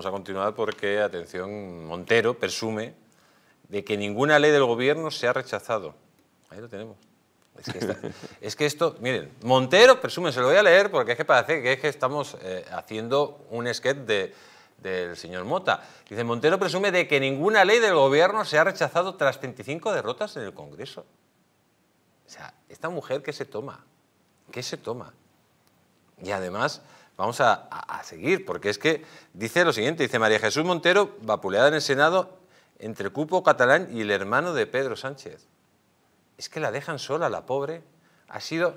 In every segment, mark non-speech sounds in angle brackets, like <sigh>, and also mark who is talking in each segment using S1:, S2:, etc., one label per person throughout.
S1: Vamos a continuar porque, atención, Montero presume de que ninguna ley del gobierno se ha rechazado. Ahí lo tenemos. Es que, <laughs> esto, miren, Montero presume, se lo voy a leer porque es que parece que es que estamos eh, haciendo un sketch del señor Mota. Dice, Montero presume de que ninguna ley del gobierno se ha rechazado tras 25 derrotas en el Congreso. O sea, esta mujer, ¿qué se toma? ¿Qué se toma? Y además vamos a, seguir, porque es que dice lo siguiente, dice María Jesús Montero, vapuleada en el Senado entre el Cupo Catalán y el hermano de Pedro Sánchez. Es que la dejan sola, la pobre. Ha sido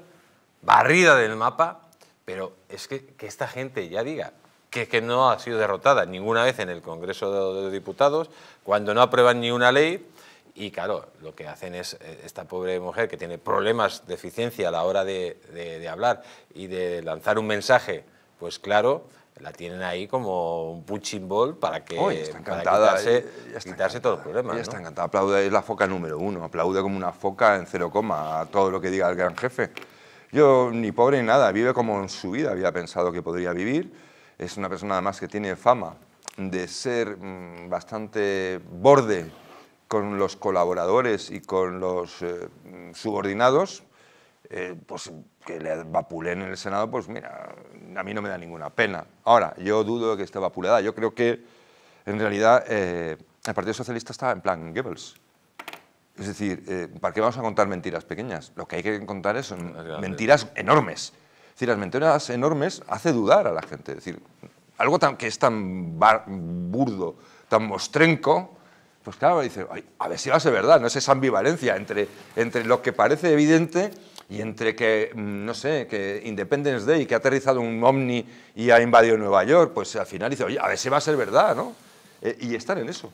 S1: barrida del mapa, pero es que, esta gente ya diga que, no ha sido derrotada ninguna vez en el Congreso de Diputados, cuando no aprueban ni una ley, y claro, lo que hacen es eh, esta pobre mujer que tiene problemas de eficiencia a la hora de hablar y de lanzar un mensaje pues claro, la tienen ahí como un punching ball para que quitarse, eh, está todos los problemas. está
S2: encantada, aplaude, es la foca número uno, aplaude como una foca en cero coma a todo lo que diga el gran jefe. Yo ni pobre ni nada, vive como en su vida había pensado que podría vivir, es una persona además que tiene fama de ser mm, bastante borde con los colaboradores y con los eh, subordinados, eh, pues que le vapulen en el Senado, pues mira, a mí no me da ninguna pena. Ahora, yo dudo de que esté vapulada. Yo creo que, en realidad, eh, el Partido Socialista está en plan Goebbels. Es decir, eh, ¿para qué vamos a contar mentiras pequeñas? Lo que hay que contar es son mentiras enormes. Es decir, las mentiras enormes hace dudar a la gente. Es decir, algo tan, que es tan burdo, tan mostrenco, pues claro, dice, a ver si va a ser verdad, no es esa ambivalencia entre, entre lo que parece evidente y entre que, mm, no sé, que Independence Day, que ha aterrizado un omni y ha invadido Nueva York, pues al final dice, oye, a ver si va a ser verdad, ¿no? Eh, y estar en eso.